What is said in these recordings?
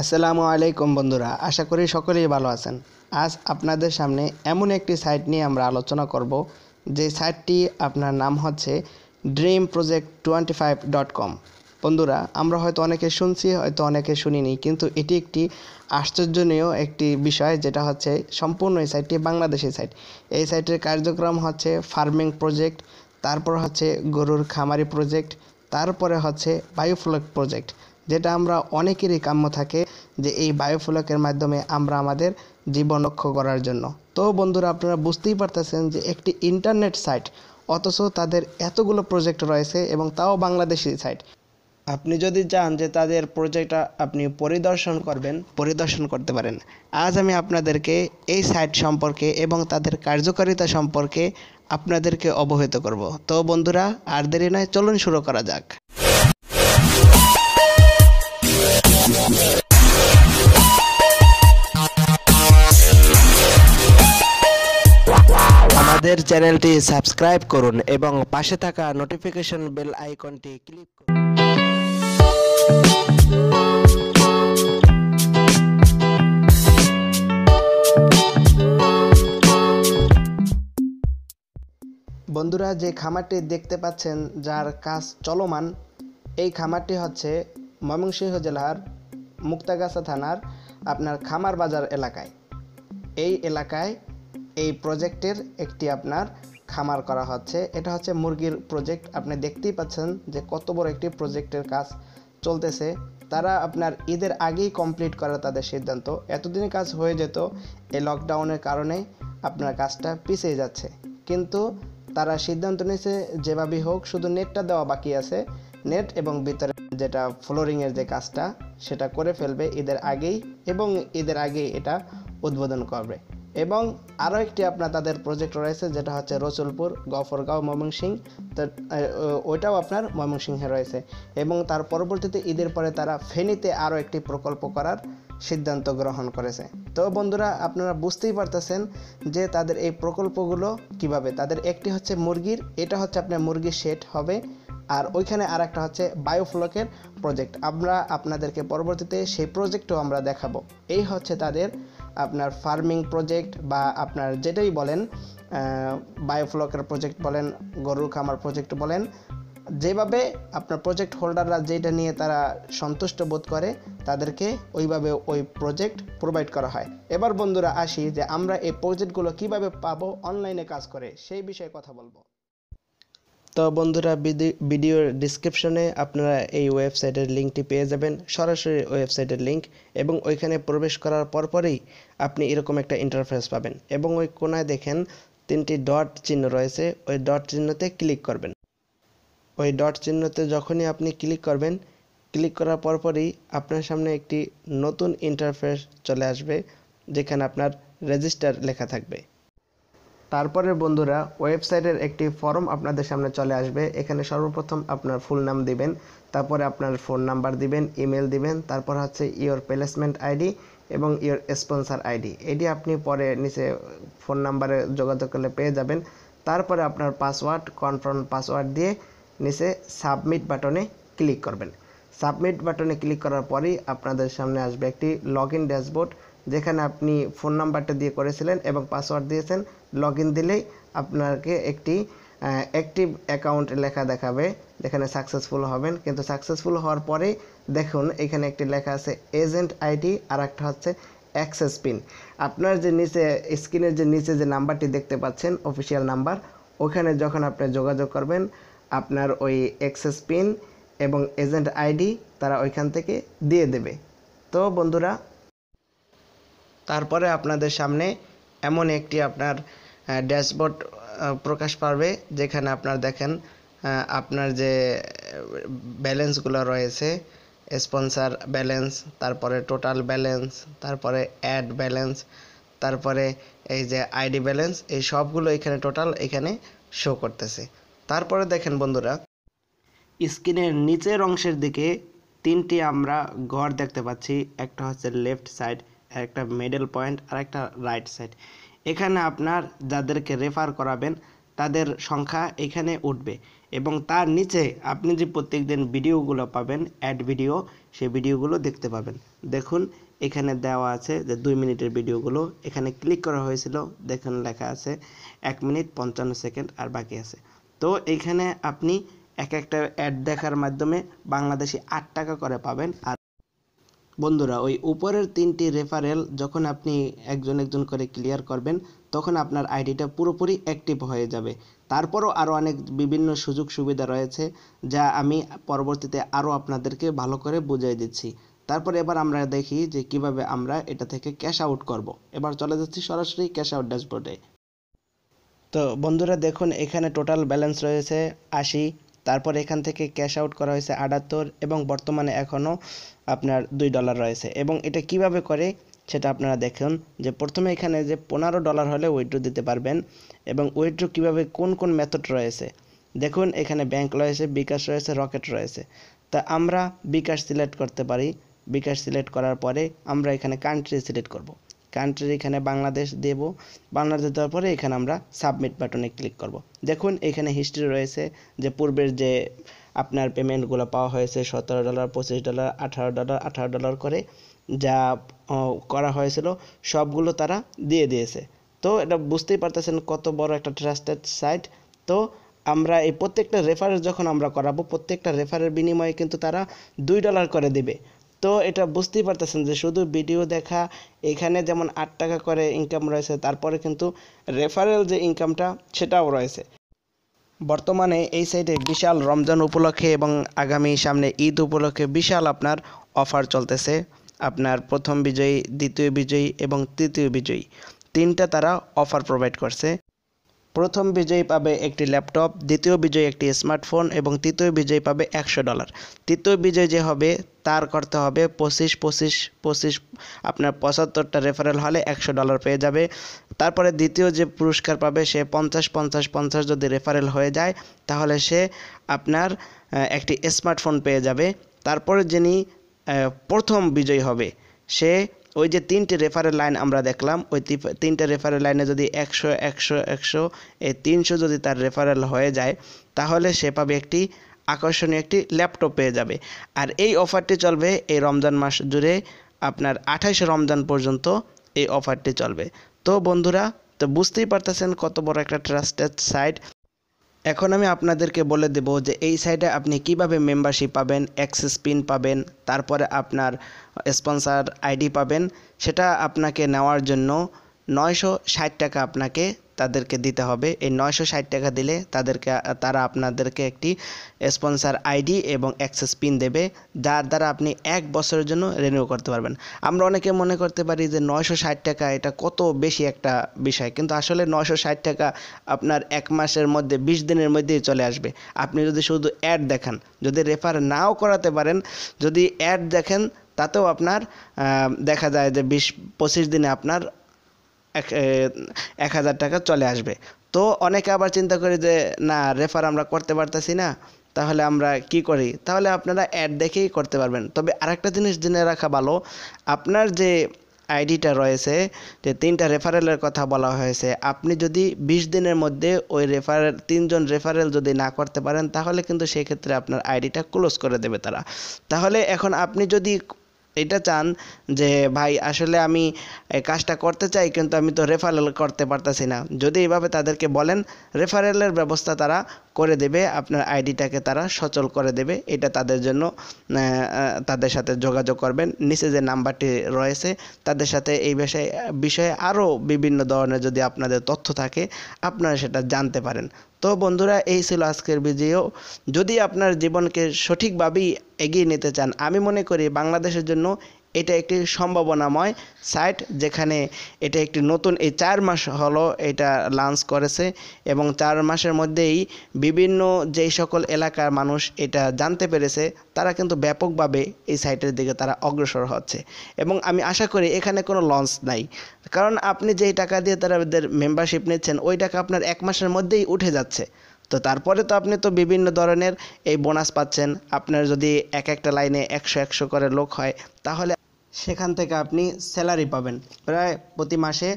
আসসালামু আলাইকুম বন্ধুরা আশা করি সকলেই ভালো আছেন আজ আপনাদের সামনে এমন একটি সাইট নিয়ে আমরা আলোচনা করব যে সাইটটি আপনার নাম হচ্ছে dream project twenty five dot com বন্ধুরা আমরা হয়তো অনেকে শুনছি হয়তো অনেকে শুনিনি কিন্তু এটি একটি আশ্চর্যনীয় একটি বিষয় যেটা হচ্ছে সম্পূর্ণ এই সাইটটি বাংলাদেশি সাইট এই সাইটের কার্যক্রম হচ্ছে ফার্মিং প্রজেক্ট তারপর হচ্ছে গরুর খামারি প্রজেক্ট তারপরে হচ্ছে বায়োফ্লক প্রজেক্ট যেটা আমরা অনেকেরই কাম্য থাকে যে এই বায়োফ্লকের মাধ্যমে আমরা আমাদের জীবন রক্ষ করার জন্য তো বন্ধুরা আপনারা বুঝতেই পারতেছেন যে একটি ইন্টারনেট সাইট অথচ তাদের এতগুলো প্রজেক্ট রয়েছে এবং তাও বাংলাদেশি সাইট আপনি যদি চান যে তাদের প্রজেক্টটা আপনি পরিদর্শন করবেন পরিদর্শন করতে পারেন আজ আমি আপনাদেরকে এই সাইট সম্পর্কে এবং তাদের কার্যকারিতা সম্পর্কে আপনাদেরকে অবহিত করব তো বন্ধুরা আর দেরি নয় চলুন শুরু করা যাক আমাদের চ্যানেলটি সাবস্ক্রাইব করুন এবং পাশে থাকা নোটিফিকেশন বেল আইকনটি ক্লিক করুন বন্ধুরা যে খামারটি দেখতে পাচ্ছেন যার কাজ চলমান এই খামারটি হচ্ছে ময়মনসিংহ জেলার মুক্তাগাছা থানার আপনার খামার বাজার এলাকায় এই এলাকায় এই প্রজেক্টের একটি আপনার খামার করা হচ্ছে এটা হচ্ছে মুরগির প্রজেক্ট আপনি দেখতেই পাচ্ছেন যে কত বড় একটি প্রজেক্টের কাজ চলতেছে তারা আপনার ঈদের আগেই কমপ্লিট করার তাদের সিদ্ধান্ত এতদিন কাজ হয়ে যেত এই লকডাউনের কারণে আপনার কাজটা পিছিয়ে যাচ্ছে কিন্তু তারা সিদ্ধান্ত নিয়েছে যেভাবেই হোক শুধু নেটটা দেওয়া বাকি আছে নেট এবং ভিতরে যেটা ফ্লোরিংয়ের যে কাজটা সেটা করে ফেলবে ঈদের আগেই এবং ঈদের আগেই এটা উদ্বোধন করবে এবং আরও একটি আপনার তাদের প্রজেক্ট রয়েছে যেটা হচ্ছে রসুলপুর গফরগাঁও ময়মনসিং তো ওইটাও আপনার ময়মনসিংহে রয়েছে এবং তার পরবর্তীতে ঈদের পরে তারা ফেনীতে আরও একটি প্রকল্প করার সিদ্ধান্ত গ্রহণ করেছে তো বন্ধুরা আপনারা বুঝতেই পারতেছেন যে তাদের এই প্রকল্পগুলো কিভাবে তাদের একটি হচ্ছে মুরগির এটা হচ্ছে আপনার মুরগির শেট হবে আর ওইখানে আর একটা হচ্ছে বায়োফ্লকের প্রজেক্ট আমরা আপনাদেরকে পরবর্তীতে সেই প্রজেক্টও আমরা দেখাবো এই হচ্ছে তাদের আপনার ফার্মিং প্রজেক্ট বা আপনার যেটাই বলেন বায়োফ্লকের প্রজেক্ট বলেন গরুর খামার প্রজেক্ট বলেন যেভাবে আপনার প্রজেক্ট হোল্ডাররা যেটা নিয়ে তারা সন্তুষ্ট বোধ করে তাদেরকে ওইভাবে ওই প্রজেক্ট প্রোভাইড করা হয় এবার বন্ধুরা আসি যে আমরা এই প্রজেক্টগুলো কিভাবে পাবো অনলাইনে কাজ করে সেই বিষয়ে কথা বলবো তো বন্ধুরা ভিডিওর ডিসক্রিপশনে আপনারা এই ওয়েবসাইটের লিঙ্কটি পেয়ে যাবেন সরাসরি ওয়েবসাইটের লিঙ্ক এবং ওইখানে প্রবেশ করার পরপরই আপনি এরকম একটা ইন্টারফেস পাবেন এবং ওই কোনায় দেখেন তিনটি ডট চিহ্ন রয়েছে ওই ডট চিহ্নতে ক্লিক করবেন ওই ডট চিহ্নতে যখনই আপনি ক্লিক করবেন ক্লিক করার পরপরই আপনার সামনে একটি নতুন ইন্টারফেস চলে আসবে যেখানে আপনার রেজিস্টার লেখা থাকবে তারপরে বন্ধুরা ওয়েবসাইটের একটি ফর্ম আপনাদের সামনে চলে আসবে এখানে সর্বপ্রথম আপনার ফুল নাম দিবেন তারপরে আপনার ফোন নাম্বার দিবেন ইমেল দিবেন তারপর হচ্ছে ইওর প্লেসমেন্ট আইডি এবং ইওর স্পন্সার আইডি এটি আপনি পরে নিচে ফোন নাম্বারে যোগাযোগ করলে পেয়ে যাবেন তারপরে আপনার পাসওয়ার্ড কনফার্ম পাসওয়ার্ড দিয়ে নিচে সাবমিট বাটনে ক্লিক করবেন সাবমিট বাটনে ক্লিক করার পরেই আপনাদের সামনে আসবে একটি লগ ইন ড্যাশবোর্ড যেখানে আপনি ফোন নাম্বারটা দিয়ে করেছিলেন এবং পাসওয়ার্ড দিয়েছেন লগ দিলেই আপনাকে একটি অ্যাক্টিভ অ্যাকাউন্ট লেখা দেখাবে যেখানে সাকসেসফুল হবেন কিন্তু সাকসেসফুল হওয়ার পরে দেখুন এখানে একটি লেখা আছে এজেন্ট আইডি আর একটা হচ্ছে অ্যাক্সেস পিন আপনার যে নিচে স্ক্রিনের যে নিচে যে নাম্বারটি দেখতে পাচ্ছেন অফিসিয়াল নাম্বার ওখানে যখন আপনি যোগাযোগ করবেন আপনার ওই অ্যাক্সেস পিন এবং এজেন্ট আইডি তারা ওইখান থেকে দিয়ে দেবে তো বন্ধুরা তারপরে আপনাদের সামনে এমন একটি আপনার ড্যাশবোর্ড প্রকাশ পাবে যেখানে আপনার দেখেন আপনার যে ব্যালেন্সগুলো রয়েছে স্পন্সার ব্যালেন্স তারপরে টোটাল ব্যালেন্স তারপরে অ্যাড ব্যালেন্স তারপরে এই যে আইডি ব্যালেন্স এই সবগুলো এখানে টোটাল এখানে শো করতেছে তারপরে দেখেন বন্ধুরা স্ক্রিনের নিচের অংশের দিকে তিনটি আমরা ঘর দেখতে পাচ্ছি একটা হচ্ছে লেফট সাইড একটা মিডল পয়েন্ট আর একটা রাইট সাইড এখানে আপনার যাদেরকে রেফার করাবেন তাদের সংখ্যা এখানে উঠবে এবং তার নিচে আপনি যে প্রত্যেকদিন ভিডিওগুলো পাবেন অ্যাড ভিডিও সেই ভিডিওগুলো দেখতে পাবেন দেখুন এখানে দেওয়া আছে যে দুই মিনিটের ভিডিওগুলো এখানে ক্লিক করা হয়েছিল দেখুন লেখা আছে এক মিনিট পঞ্চান্ন সেকেন্ড আর বাকি আছে তো এখানে আপনি এক একটা অ্যাড দেখার মাধ্যমে বাংলাদেশি আট টাকা করে পাবেন আর বন্ধুরা ওই উপরের তিনটি রেফারেল যখন আপনি একজন একজন করে ক্লিয়ার করবেন তখন আপনার আইডিটা পুরোপুরি অ্যাক্টিভ হয়ে যাবে তারপরও আরও অনেক বিভিন্ন সুযোগ সুবিধা রয়েছে যা আমি পরবর্তীতে আরও আপনাদেরকে ভালো করে বুঝিয়ে দিচ্ছি তারপরে এবার আমরা দেখি যে কিভাবে আমরা এটা থেকে ক্যাশ আউট করব। এবার চলে যাচ্ছি সরাসরি ক্যাশ আউট ড্যাশবোর্ডে তো বন্ধুরা দেখুন এখানে টোটাল ব্যালেন্স রয়েছে আশি তারপর এখান থেকে ক্যাশ আউট করা হয়েছে আটাত্তর এবং বর্তমানে এখনও আপনার দুই ডলার রয়েছে এবং এটা কিভাবে করে সেটা আপনারা দেখুন যে প্রথমে এখানে যে পনেরো ডলার হলে উইথড্রো দিতে পারবেন এবং উইথড্রো কিভাবে কোন কোন মেথড রয়েছে দেখুন এখানে ব্যাংক রয়েছে বিকাশ রয়েছে রকেট রয়েছে তা আমরা বিকাশ সিলেক্ট করতে পারি বিকাশ সিলেক্ট করার পরে আমরা এখানে কান্ট্রি সিলেক্ট করব কান্ট্রির এখানে বাংলাদেশ দেব বাংলাদেশ দেওয়ার পরে এখানে আমরা সাবমিট বাটনে ক্লিক করব দেখুন এখানে হিস্ট্রি রয়েছে যে পূর্বের যে আপনার পেমেন্টগুলো পাওয়া হয়েছে সতেরো ডলার পঁচিশ ডলার আঠারো ডলার আঠারো ডলার করে যা করা হয়েছিল সবগুলো তারা দিয়ে দিয়েছে তো এটা বুঝতেই পারতেছেন কত বড় একটা ট্রাস্টেড সাইট তো আমরা এই প্রত্যেকটা রেফারেল যখন আমরা করাবো প্রত্যেকটা রেফারের বিনিময়ে কিন্তু তারা দুই ডলার করে দেবে তো এটা বুঝতেই পারতেছেন যে শুধু ভিডিও দেখা এখানে যেমন আট টাকা করে ইনকাম রয়েছে তারপরে কিন্তু রেফারেল যে ইনকামটা সেটাও রয়েছে বর্তমানে এই সাইটে বিশাল রমজান উপলক্ষে এবং আগামী সামনে ঈদ উপলক্ষে বিশাল আপনার অফার চলতেছে আপনার প্রথম বিজয়ী দ্বিতীয় বিজয়ী এবং তৃতীয় বিজয়ী তিনটা তারা অফার প্রোভাইড করছে প্রথম বিজয়ী পাবে একটি ল্যাপটপ দ্বিতীয় বিজয়ী একটি স্মার্টফোন এবং তৃতীয় বিজয়ী পাবে একশো ডলার তৃতীয় বিজয় যে হবে তার করতে হবে পঁচিশ পঁচিশ পঁচিশ আপনার পঁচাত্তরটা রেফারেল হলে একশো ডলার পেয়ে যাবে তারপরে দ্বিতীয় যে পুরস্কার পাবে সে পঞ্চাশ পঞ্চাশ পঞ্চাশ যদি রেফারেল হয়ে যায় তাহলে সে আপনার একটি স্মার্টফোন পেয়ে যাবে তারপরে যিনি প্রথম বিজয়ী হবে সে ওই যে তিনটে রেফারের লাইন আমরা দেখলাম ওই তিনটে রেফারের লাইনে যদি একশো একশো একশো এই তিনশো যদি তার রেফারেল হয়ে যায় তাহলে সে পাবে একটি আকর্ষণীয় একটি ল্যাপটপ পেয়ে যাবে আর এই অফারটি চলবে এই রমজান মাস জুড়ে আপনার আঠাশে রমজান পর্যন্ত এই অফারটি চলবে তো বন্ধুরা তো বুঝতেই পারতেছেন কত বড় একটা ট্রাস্টেড সাইট এখন আমি আপনাদেরকে বলে দেব যে এই সাইটে আপনি কিভাবে মেম্বারশিপ পাবেন অ্যাক্সেস পিন পাবেন তারপরে আপনার স্পন্সার আইডি পাবেন সেটা আপনাকে নেওয়ার জন্য নয়শো ষাট টাকা আপনাকে তাদেরকে দিতে হবে এই নয়শো ষাট টাকা দিলে তাদেরকে তারা আপনাদেরকে একটি স্পন্সার আইডি এবং অ্যাক্সেস পিন দেবে যার দ্বারা আপনি এক বছরের জন্য রেনিউ করতে পারবেন আমরা অনেকে মনে করতে পারি যে নয়শো ষাট টাকা এটা কত বেশি একটা বিষয় কিন্তু আসলে নয়শো ষাট টাকা আপনার এক মাসের মধ্যে বিশ দিনের মধ্যেই চলে আসবে আপনি যদি শুধু অ্যাড দেখান যদি রেফার নাও করাতে পারেন যদি অ্যাড দেখেন তাতেও আপনার দেখা যায় যে বিশ পঁচিশ দিনে আপনার এক হাজার টাকা চলে আসবে তো অনেকে আবার চিন্তা করে যে না রেফার আমরা করতে পারতেছি না তাহলে আমরা কি করি তাহলে আপনারা অ্যাড দেখেই করতে পারবেন তবে আরেকটা জিনিস জেনে রাখা ভালো আপনার যে আইডিটা রয়েছে যে তিনটা রেফারেলের কথা বলা হয়েছে আপনি যদি ২০ দিনের মধ্যে ওই রেফারেল তিনজন রেফারেল যদি না করতে পারেন তাহলে কিন্তু সেক্ষেত্রে আপনার আইডিটা ক্লোজ করে দেবে তারা তাহলে এখন আপনি যদি এটা চান যে ভাই আসলে আমি কাজটা করতে চাই কিন্তু আমি তো রেফারেল করতে পারতাছি না যদি এভাবে তাদেরকে বলেন রেফারেলের ব্যবস্থা তারা করে দেবে আপনার আইডিটাকে তারা সচল করে দেবে এটা তাদের জন্য তাদের সাথে যোগাযোগ করবেন নিচে যে নাম্বারটি রয়েছে তাদের সাথে এই বিষয়ে বিষয়ে আরও বিভিন্ন ধরনের যদি আপনাদের তথ্য থাকে আপনারা সেটা জানতে পারেন তো বন্ধুরা এই ছিল আজকের ভিডিও যদি আপনার জীবনকে সঠিকভাবেই এগিয়ে নিতে চান আমি মনে করি বাংলাদেশের জন্য এটা একটি সম্ভাবনাময় সাইট যেখানে এটা একটি নতুন এই চার মাস হলো এটা লঞ্চ করেছে এবং চার মাসের মধ্যেই বিভিন্ন যেই সকল এলাকার মানুষ এটা জানতে পেরেছে তারা কিন্তু ব্যাপকভাবে এই সাইটের দিকে তারা অগ্রসর হচ্ছে এবং আমি আশা করি এখানে কোনো লঞ্চ নাই কারণ আপনি যেই টাকা দিয়ে তাদের মেম্বারশিপ নিচ্ছেন ওই টাকা আপনার এক মাসের মধ্যেই উঠে যাচ্ছে তো তারপরে তো আপনি তো বিভিন্ন ধরনের এই বোনাস পাচ্ছেন আপনার যদি এক একটা লাইনে একশো একশো করে লোক হয় তাহলে সেখান থেকে আপনি স্যালারি পাবেন প্রায় প্রতি মাসে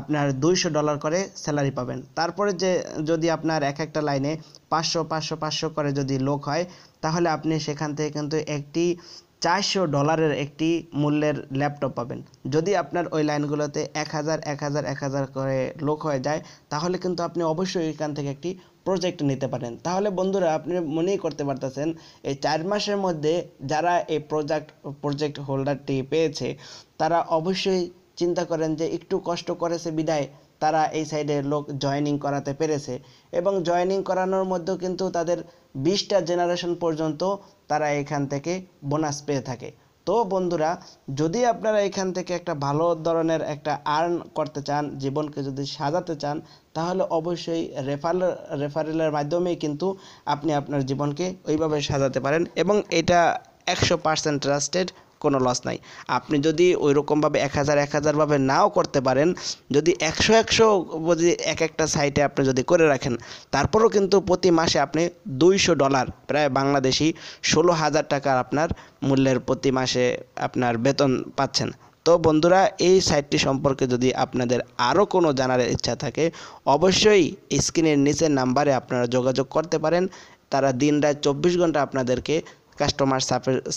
আপনার দুইশো ডলার করে স্যালারি পাবেন তারপরে যে যদি আপনার এক একটা লাইনে পাঁচশো পাঁচশো পাঁচশো করে যদি লোক হয় তাহলে আপনি সেখান থেকে কিন্তু একটি চারশো ডলারের একটি মূল্যের ল্যাপটপ পাবেন যদি আপনার ওই লাইনগুলোতে এক হাজার এক হাজার এক হাজার করে লোক হয়ে যায় তাহলে কিন্তু আপনি অবশ্যই এখান থেকে একটি প্রজেক্ট নিতে পারেন তাহলে বন্ধুরা আপনি মনেই করতে পারতেছেন এই চার মাসের মধ্যে যারা এই প্রজেক্ট প্রজেক্ট হোল্ডারটি পেয়েছে তারা অবশ্যই চিন্তা করেন যে একটু কষ্ট করেছে বিদায় তারা এই সাইডে লোক জয়নিং করাতে পেরেছে এবং জয়নিং করানোর মধ্যেও কিন্তু তাদের বিশটা জেনারেশন পর্যন্ত তারা এখান থেকে বোনাস পেয়ে থাকে তো বন্ধুরা যদি আপনারা এখান থেকে একটা ভালো ধরনের একটা আর্ন করতে চান জীবনকে যদি সাজাতে চান তাহলে অবশ্যই রেফারেল রেফারেলের মাধ্যমেই কিন্তু আপনি আপনার জীবনকে ওইভাবে সাজাতে পারেন এবং এটা একশো পার্সেন্ট ট্রাস্টেড কোনো লস নাই আপনি যদি ওই এক হাজার এক হাজারভাবে নাও করতে পারেন যদি একশো একশো যদি এক একটা সাইটে আপনি যদি করে রাখেন তারপরও কিন্তু প্রতি মাসে আপনি দুইশো ডলার প্রায় বাংলাদেশি ষোলো হাজার টাকার আপনার মূল্যের প্রতি মাসে আপনার বেতন পাচ্ছেন তো বন্ধুরা এই সাইটটি সম্পর্কে যদি আপনাদের আরও কোনো জানার ইচ্ছা থাকে অবশ্যই স্ক্রিনের নিচের নাম্বারে আপনারা যোগাযোগ করতে পারেন তারা দিন রায় চব্বিশ ঘন্টা আপনাদেরকে কাস্টমার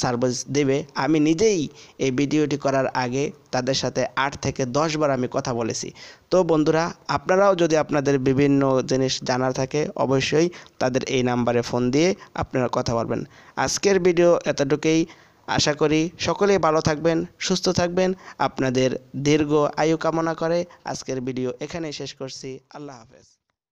সার্ভিস দেবে আমি নিজেই এই ভিডিওটি করার আগে তাদের সাথে আট থেকে দশবার আমি কথা বলেছি তো বন্ধুরা আপনারাও যদি আপনাদের বিভিন্ন জিনিস জানার থাকে অবশ্যই তাদের এই নাম্বারে ফোন দিয়ে আপনারা কথা বলবেন আজকের ভিডিও এতটুকুই আশা করি সকলেই ভালো থাকবেন সুস্থ থাকবেন আপনাদের দীর্ঘ আয়ু কামনা করে আজকের ভিডিও এখানেই শেষ করছি আল্লাহ হাফেজ